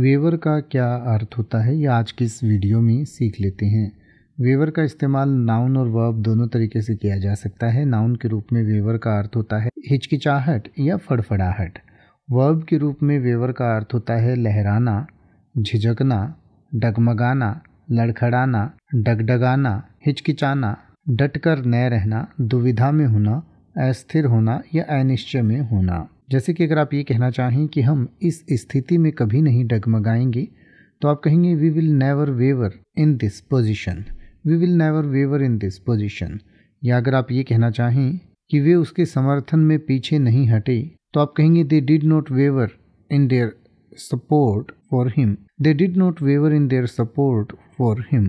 waiver का क्या अर्थ होता है ये आज की इस वीडियो में सीख लेते हैं वेवर का इस्तेमाल नाउन और वर्ब दोनों तरीके से किया जा सकता है नाउन के रूप में वेवर का अर्थ होता है हिचकिचाहट या फड़फड़ाहट वर्ब के रूप में वेवर का अर्थ होता है लहराना झिझकना डगमगाना लड़खड़ाना डगडगाना हिचकिचाना डटकर न रहना दुविधा में होना अस्थिर होना या अनिश्चय में होना जैसे कि अगर आप ये कहना चाहें कि हम इस स्थिति में कभी नहीं डगमगाएंगे तो आप कहेंगे we will never waver in this position we will never waver in this position या अगर आप ये कहना चाहें कि वे उसके समर्थन में पीछे नहीं हटे तो आप कहेंगे they did not waver in their support for him they did not waver in their support for him